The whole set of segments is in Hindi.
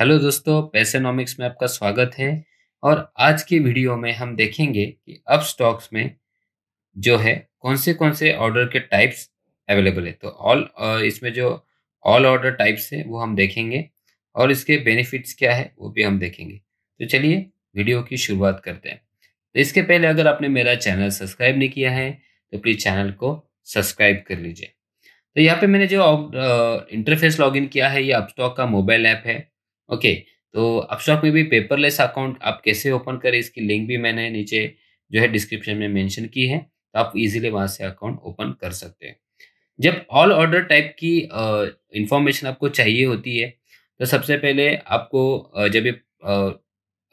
हेलो दोस्तों पैसेनॉमिक्स में आपका स्वागत है और आज की वीडियो में हम देखेंगे कि अब स्टॉक्स में जो है कौन से कौन से ऑर्डर के टाइप्स अवेलेबल है तो ऑल इसमें जो ऑल ऑर्डर टाइप्स है वो हम देखेंगे और इसके बेनिफिट्स क्या है वो भी हम देखेंगे तो चलिए वीडियो की शुरुआत करते हैं तो इसके पहले अगर आपने मेरा चैनल सब्सक्राइब नहीं किया है तो प्लीज़ चैनल को सब्सक्राइब कर लीजिए तो यहाँ पे मैंने जो इंटरफेस लॉगिन किया है ये अपस्टॉक का मोबाइल ऐप है ओके तो अपस्टॉक में भी पेपरलेस अकाउंट आप कैसे ओपन करें इसकी लिंक भी मैंने नीचे जो है डिस्क्रिप्शन में मेंशन की है तो आप इजीली वहाँ से अकाउंट ओपन कर सकते हैं जब ऑल ऑर्डर टाइप की इंफॉर्मेशन आपको चाहिए होती है तो सबसे पहले आपको जब ये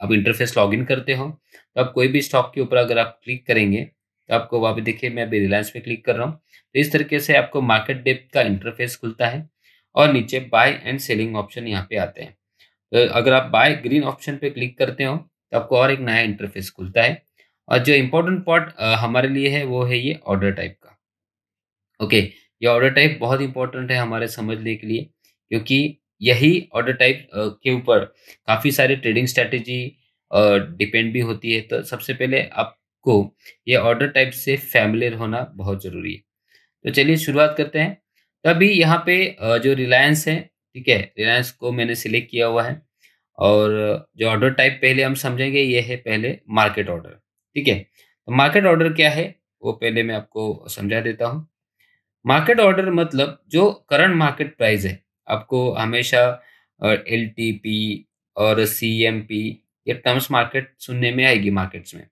आप इंटरफेस इन करते हो तो आप कोई भी स्टॉक के ऊपर अगर आप क्लिक करेंगे तो आपको वहाँ पे देखिए मैं अभी रिलायंस पे क्लिक कर रहा हूँ तो इस तरीके से आपको मार्केट डेप का इंटरफेस खुलता है और नीचे बाय एंड सेलिंग ऑप्शन यहाँ पे आते हैं तो अगर आप बाय ग्रीन ऑप्शन पे क्लिक करते हो तो आपको और एक नया इंटरफेस खुलता है और जो इम्पोर्टेंट पार्ट हमारे लिए है वो है ये ऑर्डर टाइप का ओके ये ऑर्डर टाइप बहुत इंपॉर्टेंट है हमारे समझने के लिए क्योंकि यही ऑर्डर टाइप के ऊपर काफ़ी सारे ट्रेडिंग स्ट्रेटेजी डिपेंड भी होती है तो सबसे पहले आपको ये ऑर्डर टाइप से फैमिलियर होना बहुत ज़रूरी है तो चलिए शुरुआत करते हैं तभी यहाँ पे जो रिलायंस है ठीक है रिलायंस को मैंने सिलेक्ट किया हुआ है और जो ऑर्डर टाइप पहले हम समझेंगे ये है पहले मार्केट ऑर्डर ठीक है तो मार्केट ऑर्डर क्या है वो पहले मैं आपको समझा देता हूँ मार्केट ऑर्डर मतलब जो करंट मार्केट प्राइस है आपको हमेशा एल टी पी और सी एम पी ये टर्म्स मार्केट सुनने में आएगी मार्केट्स में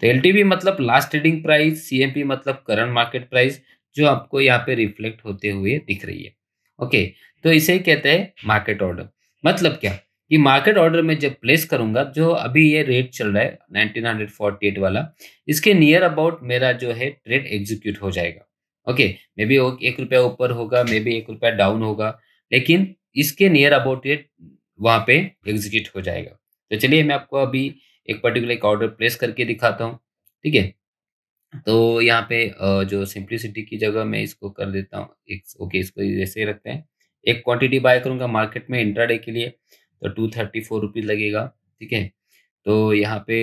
तो एल टी पी मतलब last trading price C M P मतलब करंट मार्केट प्राइस जो आपको यहाँ पे रिफ्लेक्ट होते हुए दिख रही है ओके तो इसे कहते हैं मार्केट ऑर्डर मतलब क्या ये मार्केट ऑर्डर में जब प्लेस करूंगा जो अभी ये रेट चल रहा है 1948 वाला इसके नियर अबाउट मेरा जो है ट्रेड एग्जीक्यूट हो जाएगा ओके मे बी एक रुपया ऊपर होगा मे बी एक रुपया डाउन होगा लेकिन इसके नियर अबाउट ये वहां पे एग्जीक्यूट हो जाएगा तो चलिए मैं आपको अभी एक पर्टिकुलर एक ऑर्डर प्लेस करके दिखाता हूँ ठीक है तो यहाँ पे जो सिंप्लिसिटी की जगह मैं इसको कर देता हूँ ओके इसको ऐसे ही रखते हैं एक क्वांटिटी बाय करूंगा मार्केट में इंट्राडे के लिए तो टू थर्टी फोर रुपीज़ लगेगा ठीक है तो यहाँ पे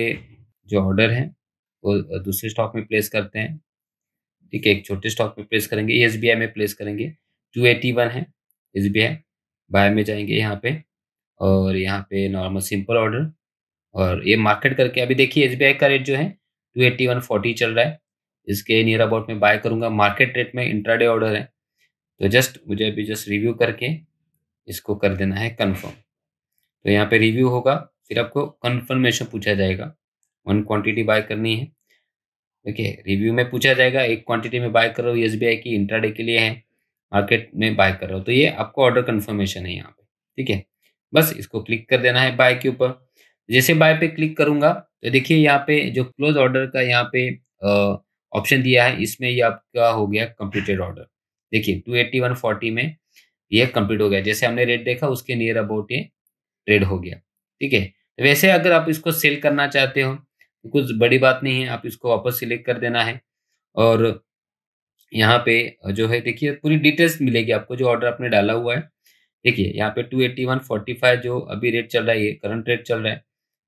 जो ऑर्डर है वो दूसरे स्टॉक में प्लेस करते हैं ठीक है एक छोटे स्टॉक में प्लेस करेंगे एस में प्लेस करेंगे टू एटी वन है एस बी आई बाय में जाएंगे यहाँ पे और यहाँ पे नॉर्मल सिंपल ऑर्डर और ये मार्केट करके अभी देखिए एस का रेट जो है टू एट्टी वन फोर्टी चल रहा है इसके नियर अबाउट में बाय करूँगा मार्केट रेट में इंट्राडे ऑर्डर है तो जस्ट मुझे अभी जस्ट रिव्यू करके इसको कर देना है कन्फर्म तो यहाँ पे रिव्यू होगा फिर आपको कन्फर्मेशन पूछा जाएगा वन क्वांटिटी बाय करनी है देखिए रिव्यू में पूछा जाएगा एक क्वांटिटी में बाय कर रहा हूँ एस की इंट्राडे के लिए है मार्केट में बाय कर रहा हूँ तो ये आपको ऑर्डर कन्फर्मेशन है यहाँ पे ठीक है बस इसको क्लिक कर देना है बाय के ऊपर जैसे बाय पे क्लिक करूंगा तो देखिए यहाँ पे जो क्लोज ऑर्डर का यहाँ पे ऑप्शन दिया है इसमें ये आपका हो गया कंप्लीटेड ऑर्डर देखिए टू एट्टी वन फोर्टी में ये कंप्लीट हो गया जैसे हमने रेट देखा उसके नियर अबाउट ये ट्रेड हो गया ठीक है वैसे अगर आप इसको सेल करना चाहते हो कुछ बड़ी बात नहीं है आप इसको वापस सिलेक्ट कर देना है और यहाँ पे जो है देखिए पूरी डिटेल्स मिलेगी आपको जो ऑर्डर आपने डाला हुआ है देखिए यहाँ पे two eighty one forty five जो अभी रेट चल रहा है ये करंट रेट चल रहा है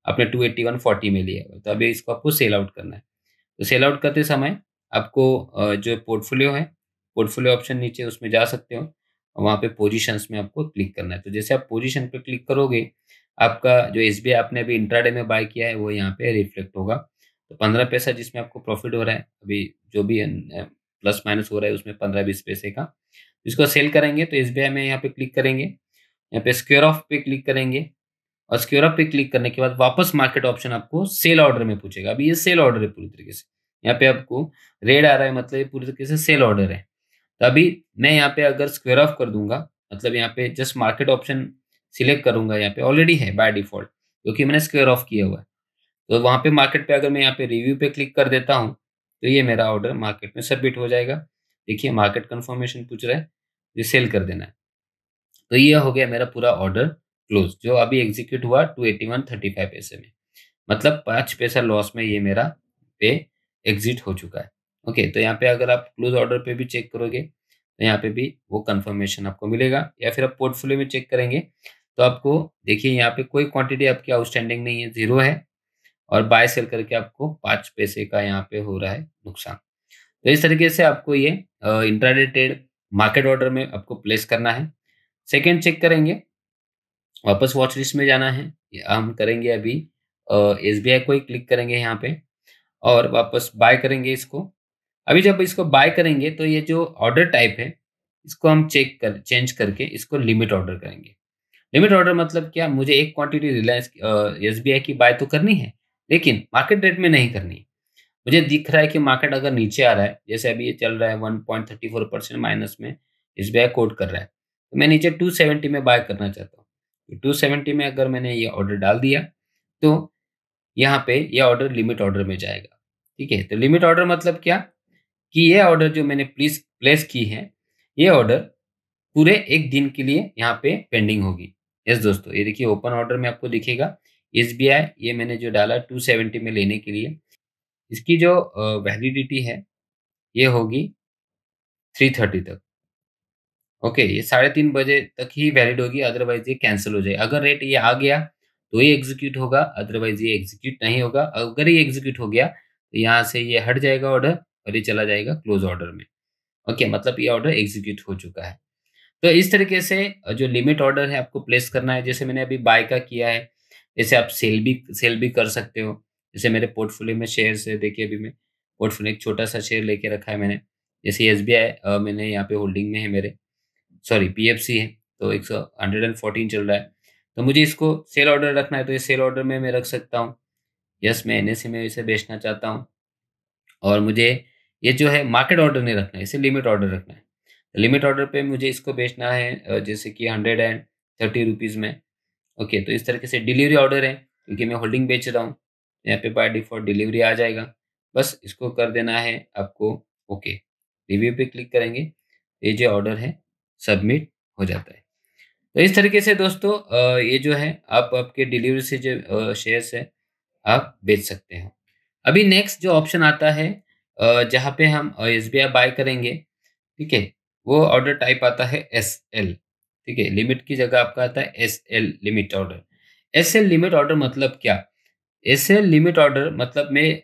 आपने टू एट्टी वन फोर्टी में लिया है तो अभी इसको आपको सेल आउट करना है तो सेल आउट करते समय आपको जो पोर्टफोलियो है पोर्टफोलियो ऑप्शन नीचे उसमें जा सकते हो वहाँ पे पोजीशंस में आपको क्लिक करना है तो जैसे आप पोजीशन पे क्लिक करोगे आपका जो एस बी आपने अभी इंट्राडे में बाय किया है वो यहाँ पे रिफ्लेक्ट होगा तो पंद्रह पैसा जिसमें आपको प्रॉफिट हो रहा है अभी जो भी प्लस माइनस हो रहा है उसमें पंद्रह बीस पैसे का इसको सेल करेंगे तो एस में यहाँ पे क्लिक करेंगे यहाँ पे स्क्योर ऑफ पे क्लिक करेंगे और स्क्योर ऑफ पे क्लिक करने के बाद वापस मार्केट ऑप्शन आपको सेल ऑर्डर में पूछेगा अभी ये सेल ऑर्डर है पूरी तरीके से यहाँ पे आपको रेड आ रहा है मतलब पूरी तरीके से सेल ऑर्डर है तो अभी मैं यहाँ पे अगर स्क्वेयर ऑफ कर दूंगा मतलब यहाँ पे जस्ट मार्केट ऑप्शन सिलेक्ट करूंगा यहाँ पे ऑलरेडी है बाय डिफॉल्ट क्योंकि मैंने स्क्वेयर ऑफ किया हुआ है तो वहाँ पे मार्केट पे अगर मैं यहाँ पे रिव्यू पे क्लिक कर देता हूँ तो ये मेरा ऑर्डर मार्केट में सबमिट हो जाएगा देखिए मार्केट कन्फर्मेशन पूछ रहा है सेल कर देना है तो ये हो गया मेरा पूरा ऑर्डर क्लोज जो अभी एग्जीक्यूट हुआ two eighty one thirty five पैसे में मतलब पाँच पैसा लॉस में ये मेरा पे एग्जिट हो चुका है ओके तो यहाँ पे अगर आप क्लोज ऑर्डर पे भी चेक करोगे तो यहाँ पे भी वो कंफर्मेशन आपको मिलेगा या फिर आप पोर्टफोलियो में चेक करेंगे तो आपको देखिए यहाँ पे कोई क्वांटिटी आपकी आउटस्टैंडिंग नहीं है जीरो है और बाय सेल करके आपको पाँच पैसे का यहाँ पे हो रहा है नुकसान तो इस तरीके से आपको ये इंट्राडे मार्केट ऑर्डर में आपको प्लेस करना है सेकेंड चेक करेंगे वापस वॉच लिस्ट में जाना है हम करेंगे अभी एस बी आई को ही क्लिक करेंगे यहाँ पे और वापस बाय करेंगे इसको अभी जब इसको बाय करेंगे तो ये जो ऑर्डर टाइप है इसको हम चेक कर चेंज करके इसको लिमिट ऑर्डर करेंगे लिमिट ऑर्डर मतलब क्या मुझे एक quantity Reliance S B I की बाय तो करनी है लेकिन मार्केट रेट में नहीं करनी मुझे दिख रहा है कि मार्केट अगर नीचे आ रहा है जैसे अभी ये चल रहा है one point thirty four percent minus में एस बी आई कोट कर रहा है तो मैं नीचे टू सेवेंटी में बाय करना चाहता हूँ टू तो सेवेंटी में अगर मैंने ये ऑर्डर डाल दिया तो यहाँ पे ये ऑर्डर लिमिट ऑर्डर में जाएगा ठीक है तो लिमिट ऑर्डर मतलब क्या कि ये ऑर्डर जो मैंने प्लीज प्लेस की है ये ऑर्डर पूरे एक दिन के लिए यहाँ पे पेंडिंग होगी यस दोस्तों ये देखिए ओपन ऑर्डर में आपको दिखेगा एस ये मैंने जो डाला टू सेवेंटी में लेने के लिए इसकी जो वैलिडिटी है ये होगी थ्री थर्टी तक ओके ये साढ़े तीन बजे तक ही वैलिड होगी अदरवाइज ये कैंसिल हो जाए अगर रेट ये आ गया तो ये एग्जीक्यूट होगा अदरवाइज ये एग्जीक्यूट नहीं होगा अगर ये एग्जीक्यूट हो गया तो यहाँ से ये हट जाएगा ऑर्डर और ये चला जाएगा क्लोज ऑर्डर में ओके okay, मतलब ये ऑर्डर एग्जीक्यूट हो चुका है तो इस तरीके से जो लिमिट ऑर्डर है आपको प्लेस करना है जैसे मैंने अभी बाय का किया है जैसे आप सेल भी सेल भी कर सकते हो जैसे मेरे पोर्टफोलियो में शेयर है देखिए अभी मैं पोर्टफोलियो एक छोटा सा शेयर लेके रखा है मैंने जैसे एस बी आई मैंने यहाँ पे होल्डिंग में है मेरे सॉरी पी एफ सी है तो एक सौ हंड्रेड एंड फोर्टीन चल रहा है तो मुझे इसको सेल ऑर्डर रखना है तो ये सेल ऑर्डर में मैं रख सकता हूँ यस मैं एन एस सी में इसे बेचना चाहता हूँ और मुझे ये जो है मार्केट ऑर्डर नहीं रखना है इसे लिमिट ऑर्डर रखना है लिमिट ऑर्डर पे मुझे इसको बेचना है जैसे कि हंड्रेड एंड थर्टी रुपीज़ में ओके तो इस तरीके से डिलीवरी ऑर्डर है क्योंकि मैं होल्डिंग बेच रहा हूँ यहाँ पे बाय डिफॉल्ट डिलीवरी आ जाएगा बस इसको कर देना है आपको ओके रिव्यू पे क्लिक करेंगे ये जो ऑर्डर है सबमिट हो जाता है तो इस तरीके से दोस्तों ये जो है आप आपके डिलीवरी से जो शेयर्स है आप बेच सकते हैं अभी नेक्स्ट जो ऑप्शन आता है जहाँ पे हम एस बी आई बाय करेंगे ठीक है वो ऑर्डर टाइप आता है एस एल ठीक है लिमिट की जगह आपका आता है S L limit order S L limit order मतलब क्या एस एल लिमिट ऑर्डर मतलब मैं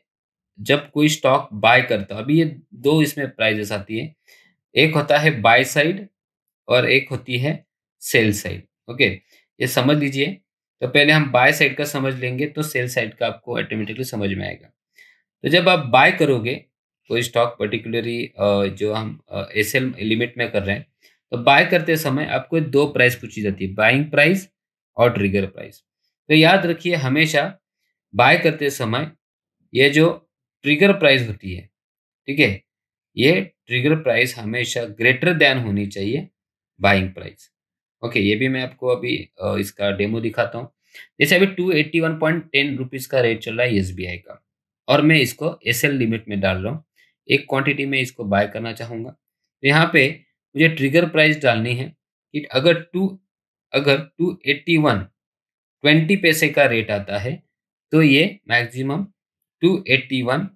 जब कोई स्टॉक बाय करता अभी ये दो इसमें प्राइजेस आती है एक होता है बाय साइड और एक होती है सेल साइड ओके ये समझ लीजिए तो पहले हम बाय साइड का समझ लेंगे तो सेल साइड का आपको ऑटोमेटिकली समझ में आएगा तो जब आप बाय करोगे कोई स्टॉक पर्टिकुलरली जो हम एस लिमिट में कर रहे हैं तो बाय करते समय आपको दो प्राइस पूछी जाती है बाइंग प्राइस और ट्रिगर प्राइस तो याद रखिए हमेशा बाय करते समय ये जो ट्रिगर प्राइस होती है ठीक है ये ट्रिगर प्राइस हमेशा ग्रेटर देन होनी चाहिए बाइंग प्राइस ओके ये भी मैं आपको अभी इसका डेमो दिखाता हूँ जैसे अभी two eighty one point ten rupees का रेट चल रहा है एस का और मैं इसको एस लिमिट में डाल रहा हूँ एक क्वांटिटी में इसको बाय करना चाहूँगा तो यहाँ पे मुझे ट्रिगर प्राइस डालनी है कि अगर टू अगर टू एट्टी वन ट्वेंटी पैसे का रेट आता है तो ये maximum two eighty one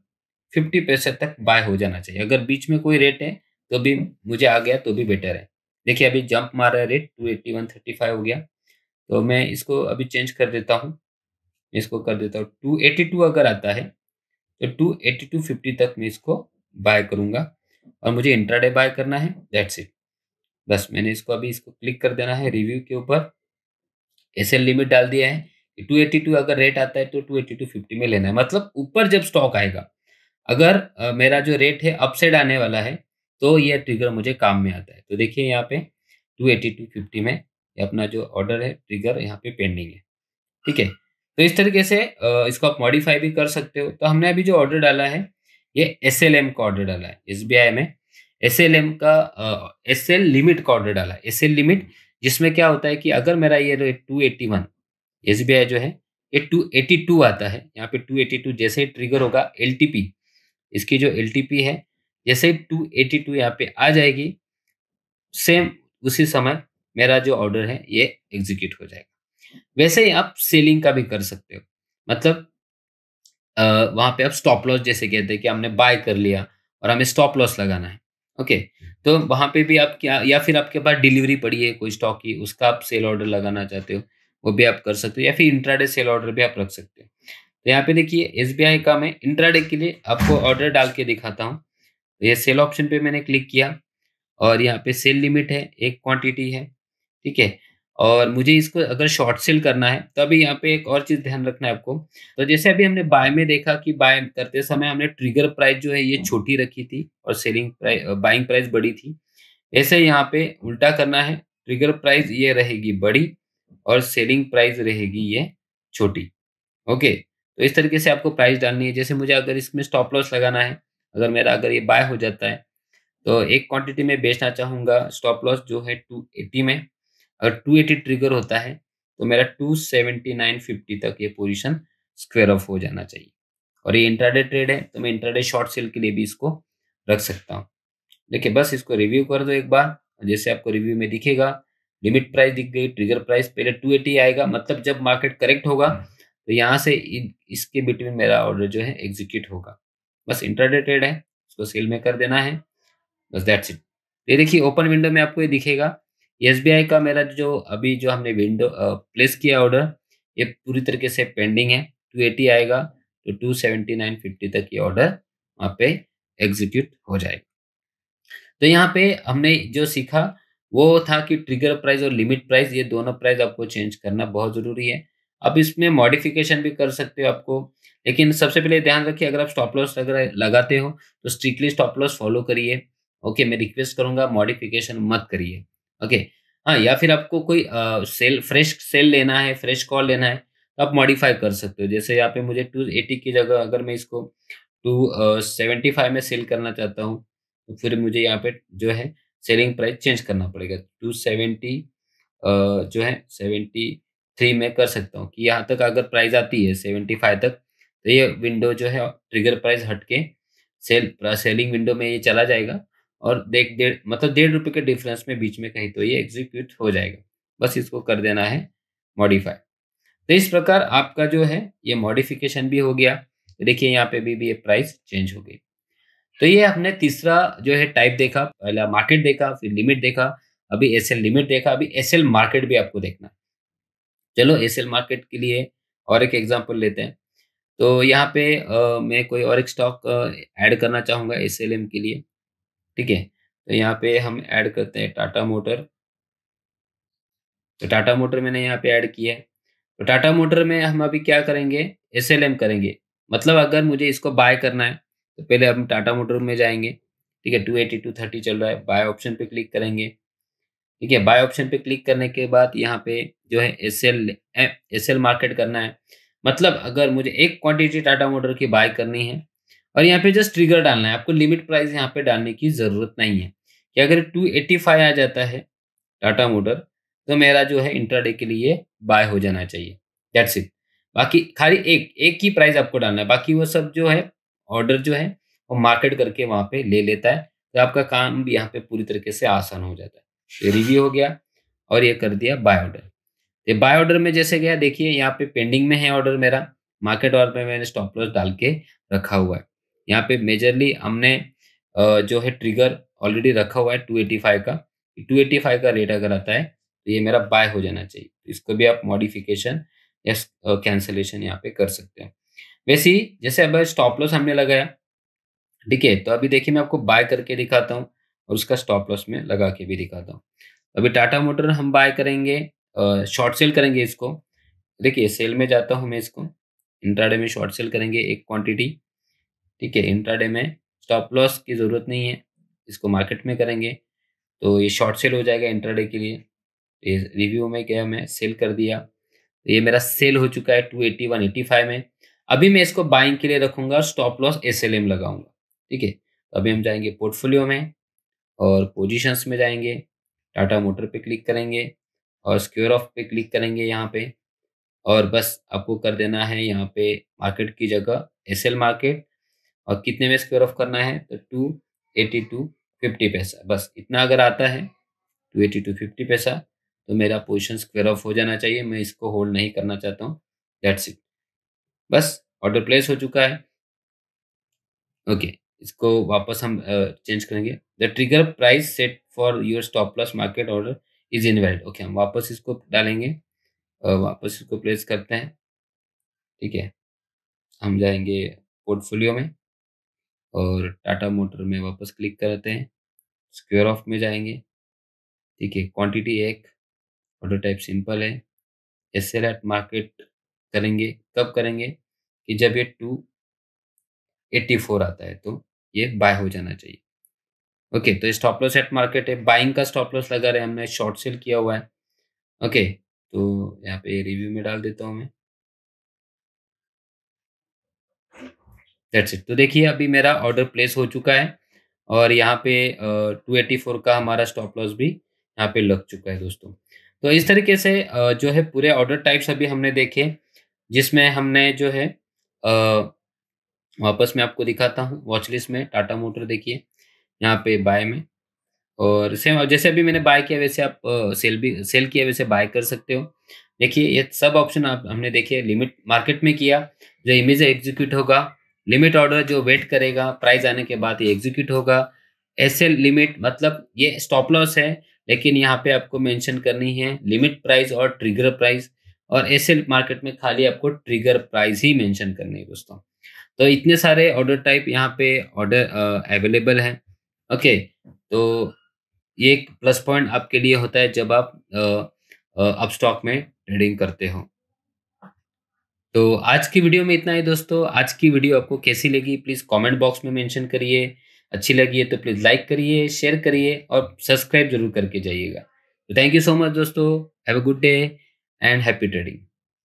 fifty पैसे तक बाय हो जाना चाहिए अगर बीच में कोई रेट है तो भी मुझे आ गया तो भी बेटर है देखिए अभी जंप मार रहा है rate two eighty one thirty five हो गया तो मैं इसको अभी चेंज कर देता हूँ इसको कर देता हूँ टू एट्टी टू अगर आता है तो टू एट्टी टू फिफ्टी तक मैं इसको बाय करूंगा और मुझे इंट्राडे बाय करना है दैट्स इट बस मैंने इसको अभी इसको क्लिक कर देना है रिव्यू के ऊपर ऐसे लिमिट डाल दिया है कि 282 अगर रेट आता है तो 282.50 में लेना है मतलब ऊपर जब स्टॉक आएगा अगर आ, मेरा जो रेट है अपसेड आने वाला है तो ये ट्रिगर मुझे काम में आता है तो देखिए यहाँ पे 282.50 में अपना जो ऑर्डर है ट्रिगर यहाँ पे पेंडिंग है ठीक है तो इस तरीके से इसको आप मॉडिफाई भी कर सकते हो तो हमने अभी जो ऑर्डर डाला है ये एस एल एम का ऑर्डर डाला है एस बी आई में एस एल एम का एस एल लिमिट का ऑर्डर डाला एस एल लिमिट जिसमें क्या होता है कि अगर मेरा ये two eighty one S B I जो है ये टू एटी टू आता है यहाँ पे टू एटी टू जैसे ही ट्रिगर होगा एल टी पी इसकी जो एल टी पी है जैसे ही टू एटी टू यहाँ पे आ जाएगी सेम उसी समय मेरा जो ऑर्डर है ये एग्जीक्यूट हो जाएगा वैसे ही आप सेलिंग का भी कर सकते हो मतलब वहाँ पे आप स्टॉप लॉस जैसे कहते हैं कि हमने बाय कर लिया और हमें स्टॉप लॉस लगाना है ओके तो वहां पे भी आप क्या या फिर आपके पास डिलीवरी पड़ी है कोई स्टॉक की उसका आप सेल ऑर्डर लगाना चाहते हो वो भी आप कर सकते हो या फिर इंट्राडे सेल ऑर्डर भी आप रख सकते हो तो यहाँ पे देखिए एस का मैं इंट्राडे के लिए आपको ऑर्डर डाल के दिखाता हूँ तो ये सेल ऑप्शन पे मैंने क्लिक किया और यहाँ पे सेल लिमिट है एक क्वांटिटी है ठीक है और मुझे इसको अगर शॉर्ट सेल करना है तो अभी यहाँ पे एक और चीज़ ध्यान रखना है आपको तो जैसे अभी हमने बाय में देखा कि बाय करते समय हमने ट्रिगर प्राइस जो है ये छोटी रखी थी और सेलिंग प्राइस बाइंग प्राइस बड़ी थी ऐसे यहाँ पे उल्टा करना है ट्रिगर प्राइस ये रहेगी बड़ी और सेलिंग प्राइस रहेगी ये छोटी ओके तो इस तरीके से आपको प्राइस डालनी है जैसे मुझे अगर इसमें स्टॉप लॉस लगाना है अगर मेरा अगर ये बाय हो जाता है तो एक क्वांटिटी में बेचना चाहूंगा स्टॉप लॉस जो है टू एटी में अगर 280 ट्रिगर होता है तो मेरा 279.50 तक ये पोजीशन स्क्वेयर ऑफ हो जाना चाहिए और ये इंट्राडे ट्रेड है तो मैं इंट्राडे शॉर्ट सेल के लिए भी इसको रख सकता हूँ देखिए बस इसको रिव्यू कर दो एक बार जैसे आपको रिव्यू में दिखेगा लिमिट प्राइस दिख गई ट्रिगर प्राइस पहले 280 आएगा मतलब जब मार्केट करेक्ट होगा तो यहाँ से इसके बिटवीन मेरा ऑर्डर जो है एग्जीक्यूट होगा बस इंट्राडे ट्रेड है इसको सेल में कर देना है बस दैट्स इट ये देखिए ओपन विंडो में आपको ये दिखेगा एस का मेरा जो अभी जो हमने विंडो प्लेस किया ऑर्डर ये पूरी तरीके से पेंडिंग है टू एटी आएगा तो टू सेवेंटी नाइन फिफ्टी तक ये ऑर्डर वहाँ पे एग्जीक्यूट हो जाएगा तो यहाँ पे हमने जो सीखा वो था कि ट्रिगर प्राइस और लिमिट प्राइस ये दोनों प्राइस आपको चेंज करना बहुत ज़रूरी है आप इसमें मॉडिफिकेशन भी कर सकते हो आपको लेकिन सबसे पहले ध्यान रखिए अगर आप स्टॉप लॉस अगर लगाते हो तो स्ट्रिक्टली स्टॉप लॉस फॉलो करिए ओके मैं रिक्वेस्ट करूंगा मॉडिफिकेशन मत करिए ओके हाँ या फिर आपको कोई आ, सेल फ्रेश सेल लेना है फ्रेश कॉल लेना है तो आप मॉडिफाई कर सकते हो जैसे यहाँ पे मुझे टू एटी की जगह अगर मैं इसको टू सेवेंटी फाइव में सेल करना चाहता हूँ तो फिर मुझे यहाँ पे जो है सेलिंग प्राइस चेंज करना पड़ेगा टू सेवेंटी जो है सेवेंटी थ्री में कर सकता हूँ कि यहाँ तक अगर प्राइस आती है सेवेंटी फाइव तक तो ये विंडो जो है ट्रिगर प्राइस हटके सेल सेलिंग विंडो में ये चला जाएगा और देख डेढ़ मतलब डेढ़ रुपये के डिफरेंस में बीच में कहीं तो ये एग्जीक्यूट हो जाएगा बस इसको कर देना है मॉडिफाई तो इस प्रकार आपका जो है ये मॉडिफिकेशन भी हो गया देखिए यहाँ पे भी, भी ये प्राइस चेंज हो गई तो ये हमने तीसरा जो है टाइप देखा पहला मार्केट देखा फिर लिमिट देखा अभी एस लिमिट देखा अभी एस मार्केट भी आपको देखना चलो एस मार्केट के लिए और एक एग्जाम्पल लेते हैं तो यहाँ पे आ, मैं कोई और एक स्टॉक ऐड करना चाहूँगा एस के लिए ठीक है तो यहाँ पे हम ऐड करते हैं टाटा मोटर तो टाटा मोटर मैंने यहाँ पे ऐड किया है तो टाटा मोटर में हम अभी क्या करेंगे एस करेंगे मतलब अगर मुझे इसको बाय करना है तो पहले हम टाटा मोटर में जाएंगे ठीक है टू एटी टू थर्टी चल रहा है बाय ऑप्शन पे क्लिक करेंगे ठीक है बाय ऑप्शन पे क्लिक करने के बाद यहाँ पे जो है S L S L market करना है मतलब अगर मुझे एक क्वांटिटी टाटा मोटर की बाय करनी है और यहाँ पे जस्ट ट्रिगर डालना है आपको लिमिट प्राइस यहाँ पे डालने की ज़रूरत नहीं है कि अगर 285 आ जाता है टाटा मोटर तो मेरा जो है इंट्राडे के लिए बाय हो जाना चाहिए दैट्स इट बाकी खाली एक एक की प्राइस आपको डालना है बाकी वो सब जो है ऑर्डर जो है वो मार्केट करके वहाँ पे ले लेता है तो आपका काम भी यहाँ पे पूरी तरीके से आसान हो जाता है तो रिव्यू हो गया और ये कर दिया बाय ऑर्डर ये बाय ऑर्डर में जैसे गया देखिए यहाँ पे पेंडिंग में है ऑर्डर मेरा मार्केट ऑर्डर में मैंने स्टॉप लॉस डाल के रखा हुआ है यहाँ पे मेजरली हमने जो है ट्रिगर ऑलरेडी रखा हुआ है 285 का 285 का रेट अगर आता है तो ये मेरा बाय हो जाना चाहिए तो इसको भी आप मॉडिफिकेशन या कैंसलेशन यहाँ पे कर सकते हो वैसे ही जैसे अब स्टॉप लॉस हमने लगाया ठीक है तो अभी देखिए मैं आपको बाय करके दिखाता हूँ और उसका स्टॉप लॉस में लगा के भी दिखाता हूँ अभी टाटा मोटर हम बाय करेंगे शॉर्ट सेल करेंगे इसको देखिए सेल में जाता हूँ मैं इसको इंट्राडे में शॉर्ट सेल करेंगे एक क्वांटिटी ठीक है इंट्राडे में स्टॉप लॉस की ज़रूरत नहीं है इसको मार्केट में करेंगे तो ये शॉर्ट सेल हो जाएगा इंट्राडे के लिए ये रिव्यू में क्या मैं सेल कर दिया तो ये मेरा सेल हो चुका है two eighty one eighty five में अभी मैं इसको बाइंग के लिए रखूंगा और stop loss S L M लगाऊंगा ठीक है तो अभी हम जाएंगे पोर्टफोलियो में और पोजिशन में जाएंगे टाटा मोटर पे क्लिक करेंगे और स्क्योर ऑफ पे क्लिक करेंगे यहाँ पे और बस आपको कर देना है यहाँ पे मार्केट की जगह एस एल मार्केट और कितने में स्क्वायर ऑफ करना है तो टू एटी टू फिफ्टी पैसा बस इतना अगर आता है टू एटी टू फिफ्टी पैसा तो मेरा पोजिशन स्क्वायर ऑफ हो जाना चाहिए मैं इसको होल्ड नहीं करना चाहता हूँ दैट्स इट बस ऑर्डर प्लेस हो चुका है ओके okay, इसको वापस हम चेंज uh, करेंगे the trigger price set for your stop loss market order is invalid okay हम वापस इसको डालेंगे uh, वापस इसको प्लेस करते हैं ठीक है हम जाएंगे पोर्टफोलियो में और टाटा मोटर में वापस क्लिक करते हैं स्क्वेयर ऑफ में जाएंगे ठीक है क्वांटिटी एक ऑर्डर टाइप सिंपल है एस एल एट मार्केट करेंगे कब करेंगे कि जब ये टू एट्टी फोर आता है तो ये बाय हो जाना चाहिए ओके तो स्टॉप लॉस एट मार्केट है बाइंग का स्टॉप लॉस लगा रहे हमने शॉर्ट सेल किया हुआ है ओके तो यहाँ पे रिव्यू में डाल देता हूँ मैं दैट्स इट तो देखिए अभी मेरा ऑर्डर प्लेस हो चुका है और यहाँ पे टू एटी फोर का हमारा स्टॉप लॉस भी यहाँ पे लग चुका है दोस्तों तो इस तरीके से जो है पूरे ऑर्डर टाइप्स अभी हमने देखे जिसमें हमने जो है वापस मैं आपको दिखाता हूँ वॉचलिस्ट में टाटा मोटर देखिए यहाँ पे बाय में और सेम जैसे अभी मैंने बाय किया वैसे आप सेल भी सेल किया वैसे बाय कर सकते हो देखिए ये सब ऑप्शन आप हमने देखे लिमिट मार्केट में किया जो इमेज एग्जीक्यूट होगा लिमिट ऑर्डर जो वेट करेगा प्राइस आने के बाद ये एग्जीक्यूट होगा एस लिमिट मतलब ये स्टॉप लॉस है लेकिन यहाँ पे आपको मेंशन करनी है लिमिट प्राइस और ट्रिगर प्राइस और एस मार्केट में खाली आपको ट्रिगर प्राइस ही मेंशन करनी है दोस्तों तो इतने सारे ऑर्डर टाइप यहाँ पे ऑर्डर अवेलेबल है ओके तो ये एक प्लस पॉइंट आपके लिए होता है जब आप अप स्टॉक में ट्रेडिंग करते हो तो आज की वीडियो में इतना ही दोस्तों आज की वीडियो आपको कैसी लगी प्लीज़ कमेंट बॉक्स में मेंशन करिए अच्छी लगी है तो प्लीज़ लाइक करिए शेयर करिए और सब्सक्राइब जरूर करके जाइएगा तो थैंक यू सो मच दोस्तों have a good day and happy trading